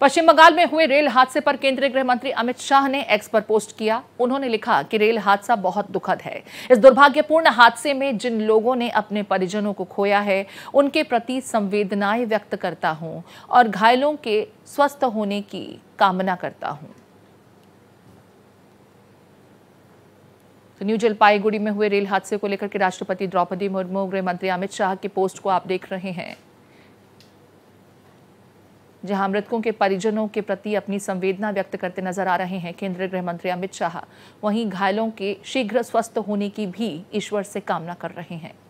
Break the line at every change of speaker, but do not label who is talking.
पश्चिम बंगाल में हुए रेल हादसे पर केंद्रीय गृह मंत्री अमित शाह ने एक्स पर पोस्ट किया उन्होंने लिखा कि रेल हादसा बहुत दुखद है इस दुर्भाग्यपूर्ण हादसे में जिन लोगों ने अपने परिजनों को खोया है उनके प्रति संवेदनाएं व्यक्त करता हूं और घायलों के स्वस्थ होने की कामना करता हूं तो न्यू जलपाईगुड़ी में हुए रेल हादसे को लेकर के राष्ट्रपति द्रौपदी मुर्मू गृह मंत्री अमित शाह की पोस्ट को आप देख रहे हैं जहां मृतकों के परिजनों के प्रति अपनी संवेदना व्यक्त करते नजर आ रहे हैं केंद्रीय गृह मंत्री अमित शाह वहीं घायलों के शीघ्र स्वस्थ होने की भी ईश्वर से कामना कर रहे हैं